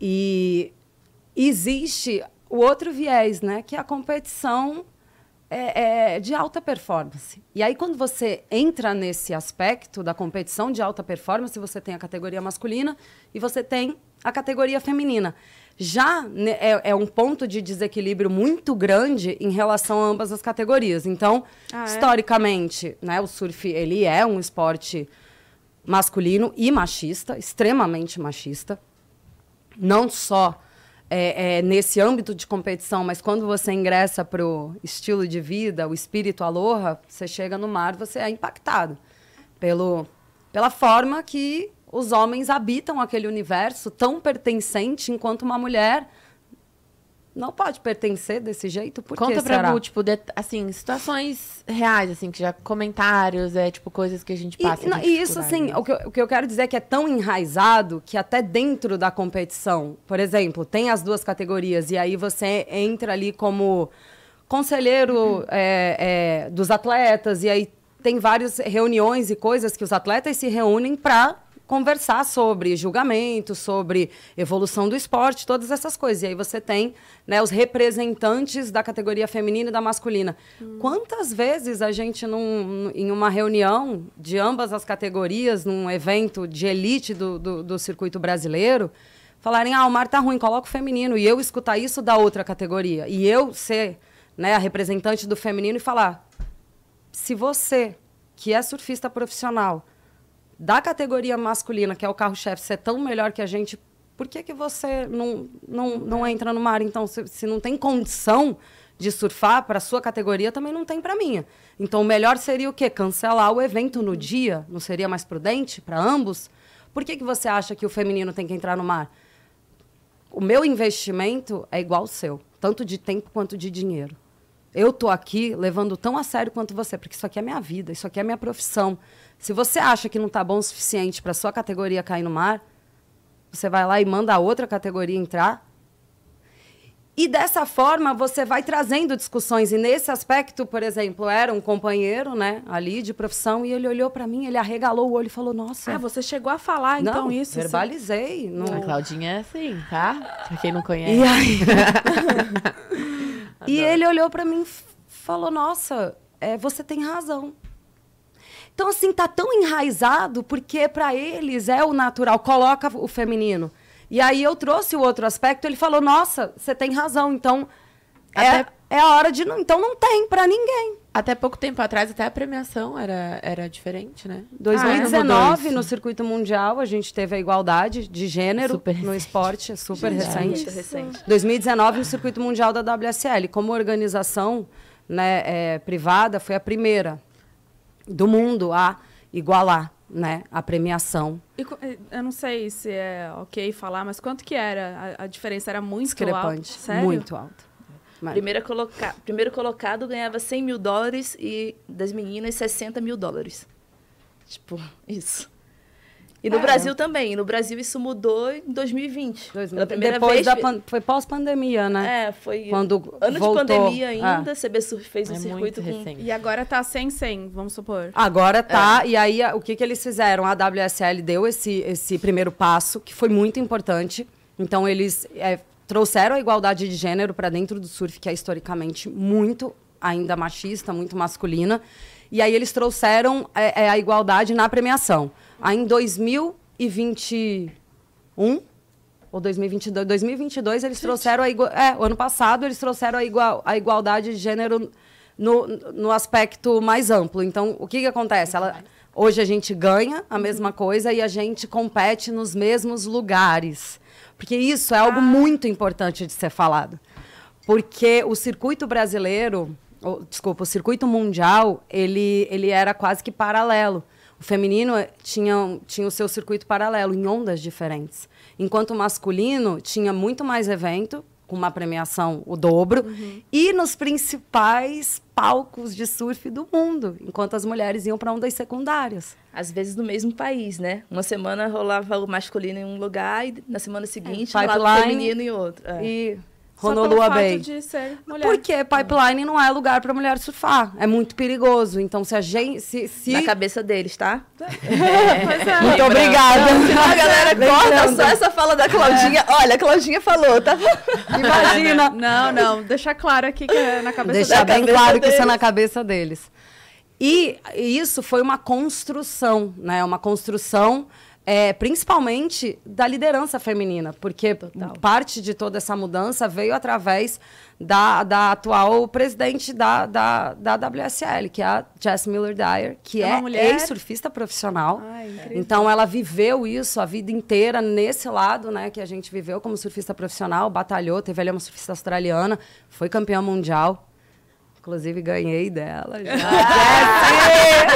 E existe o outro viés, né? Que é a competição é, é, de alta performance. E aí, quando você entra nesse aspecto da competição de alta performance, você tem a categoria masculina e você tem a categoria feminina. Já é, é um ponto de desequilíbrio muito grande em relação a ambas as categorias. Então, ah, é? historicamente, né, o surf ele é um esporte masculino e machista, extremamente machista não só é, é, nesse âmbito de competição, mas quando você ingressa para o estilo de vida, o espírito aloha, você chega no mar, você é impactado pelo, pela forma que os homens habitam aquele universo tão pertencente, enquanto uma mulher não pode pertencer desse jeito, por Conta para o tipo, de, assim, situações reais, assim, que já comentários, é tipo coisas que a gente passa. E, não, e isso, assim, o que, eu, o que eu quero dizer é que é tão enraizado que até dentro da competição, por exemplo, tem as duas categorias, e aí você entra ali como conselheiro uhum. é, é, dos atletas, e aí tem várias reuniões e coisas que os atletas se reúnem para conversar sobre julgamento, sobre evolução do esporte, todas essas coisas. E aí você tem né, os representantes da categoria feminina e da masculina. Hum. Quantas vezes a gente, num, em uma reunião de ambas as categorias, num evento de elite do, do, do circuito brasileiro, falarem, ah, o mar tá ruim, coloca o feminino. E eu escutar isso da outra categoria. E eu ser né, a representante do feminino e falar, se você, que é surfista profissional, da categoria masculina, que é o carro-chefe, ser tão melhor que a gente, por que, que você não, não, não é. entra no mar? Então, se, se não tem condição de surfar para sua categoria, também não tem para minha. Então, o melhor seria o quê? Cancelar o evento no dia? Não seria mais prudente para ambos? Por que, que você acha que o feminino tem que entrar no mar? O meu investimento é igual ao seu, tanto de tempo quanto de dinheiro eu tô aqui levando tão a sério quanto você, porque isso aqui é minha vida, isso aqui é minha profissão. Se você acha que não tá bom o suficiente para sua categoria cair no mar, você vai lá e manda a outra categoria entrar. E dessa forma você vai trazendo discussões. E nesse aspecto, por exemplo, era um companheiro, né, ali de profissão, e ele olhou para mim, ele arregalou o olho e falou: Nossa. Ah, você chegou a falar então, não, então isso? Verbalizei. Assim. No... A Claudinha é assim, tá? Pra quem não conhece. E aí? E ele olhou para mim e falou: Nossa, é, você tem razão. Então, assim, tá tão enraizado porque para eles é o natural, coloca o feminino. E aí eu trouxe o outro aspecto, ele falou: Nossa, você tem razão, então Até... é, é a hora de. Não, então não tem para ninguém. Até pouco tempo atrás, até a premiação era, era diferente, né? 2019, ah, é? no circuito mundial, a gente teve a igualdade de gênero super no esporte, é super gente, recente. 2019, no circuito mundial da WSL, como organização né, é, privada, foi a primeira do mundo a igualar né, a premiação. E, eh, eu não sei se é ok falar, mas quanto que era a, a diferença? Era muito Discrepante, alta? Sério? muito alta. Primeira coloca... Primeiro colocado ganhava 100 mil dólares e das meninas 60 mil dólares. Tipo, isso. E no Brasil também. no Brasil isso mudou em 2020. pela primeira Depois vez. Da pan... Foi pós-pandemia, né? É, foi. Quando ano voltou. de pandemia ainda, ah. CB CBSUR fez é um circuito com... Recente. E agora tá sem 100, vamos supor. Agora tá. É. E aí, o que, que eles fizeram? A WSL deu esse, esse primeiro passo, que foi muito importante. Então, eles é, trouxeram a igualdade de gênero para dentro do surf, que é historicamente muito ainda machista, muito masculina. E aí eles trouxeram é, é a igualdade na premiação. Aí em 2021 ou 2022, 2022 eles Gente. trouxeram a igual, é, ano passado eles trouxeram a, igual, a igualdade de gênero no, no aspecto mais amplo. Então, o que, que acontece? Ela, Hoje a gente ganha a uhum. mesma coisa e a gente compete nos mesmos lugares. Porque isso é algo ah. muito importante de ser falado. Porque o circuito brasileiro, ou, desculpa, o circuito mundial, ele, ele era quase que paralelo. O feminino eh, tinha, tinha o seu circuito paralelo, em ondas diferentes. Enquanto o masculino tinha muito mais evento, com uma premiação o dobro, uhum. e nos principais palcos de surf do mundo, enquanto as mulheres iam para ondas secundárias. Às vezes no mesmo país, né? Uma semana rolava o masculino em um lugar e na semana seguinte é, rolava o feminino em outro. É. E Ronolua Bay. De ser mulher. Porque pipeline não é lugar para mulher surfar. É muito perigoso. Então, se a gente. Se, se... Na cabeça deles, tá? é. Muito é. obrigada. Não, a galera corta é só essa fala da Claudinha. É. Olha, a Claudinha falou, tá? Imagina. Não, não. Deixar claro aqui que é na cabeça deles. Deixar bem claro que isso é na cabeça deles. E isso foi uma construção, né? Uma construção é, principalmente da liderança feminina, porque Total. parte de toda essa mudança veio através da, da atual presidente da, da, da WSL, que é a Jess Miller Dyer, que é, é ex-surfista profissional. Ai, então ela viveu isso a vida inteira nesse lado, né, que a gente viveu como surfista profissional, batalhou, teve ali uma surfista australiana, foi campeã mundial. Inclusive, ganhei dela já. Ah!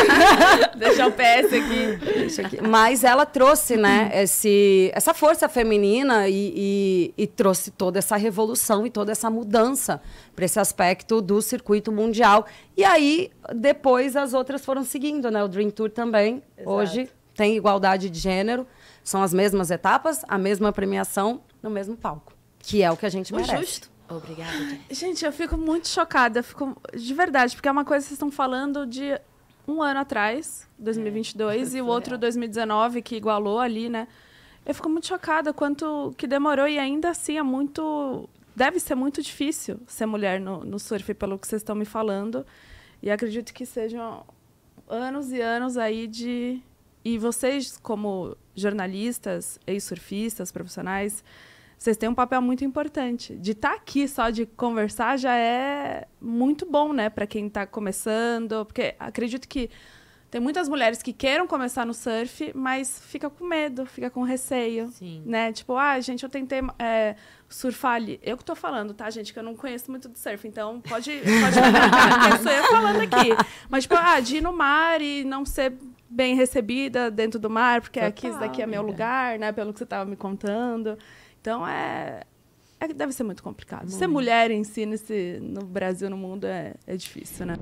Deixa o PS aqui. Deixa aqui. Mas ela trouxe, né, esse, essa força feminina e, e, e trouxe toda essa revolução e toda essa mudança para esse aspecto do circuito mundial. E aí, depois, as outras foram seguindo, né? O Dream Tour também, Exato. hoje, tem igualdade de gênero. São as mesmas etapas, a mesma premiação, no mesmo palco. Que é o que a gente o merece. Justo. Obrigada. Gente. gente, eu fico muito chocada, fico de verdade, porque é uma coisa que vocês estão falando de um ano atrás, 2022, é, e o outro 2019 que igualou ali, né? Eu fico muito chocada quanto que demorou e ainda assim é muito deve ser muito difícil ser mulher no, no surf pelo que vocês estão me falando. E acredito que sejam anos e anos aí de e vocês como jornalistas, ex-surfistas, profissionais, vocês têm um papel muito importante. De estar tá aqui só de conversar já é muito bom, né, para quem está começando, porque acredito que tem muitas mulheres que queiram começar no surf, mas fica com medo, fica com receio, Sim. né? Tipo, ah, gente, eu tentei é, surfar ali. Eu que tô falando, tá, gente? Que eu não conheço muito do surf, então pode, pode sou eu falando aqui. Mas, tipo, ah, de ir no mar e não ser bem recebida dentro do mar, porque Total, aqui, isso daqui é meu lugar, né? Pelo que você tava me contando. Então é, é deve ser muito complicado. Muito. Ser mulher em si nesse, no Brasil, no mundo, é, é difícil, né?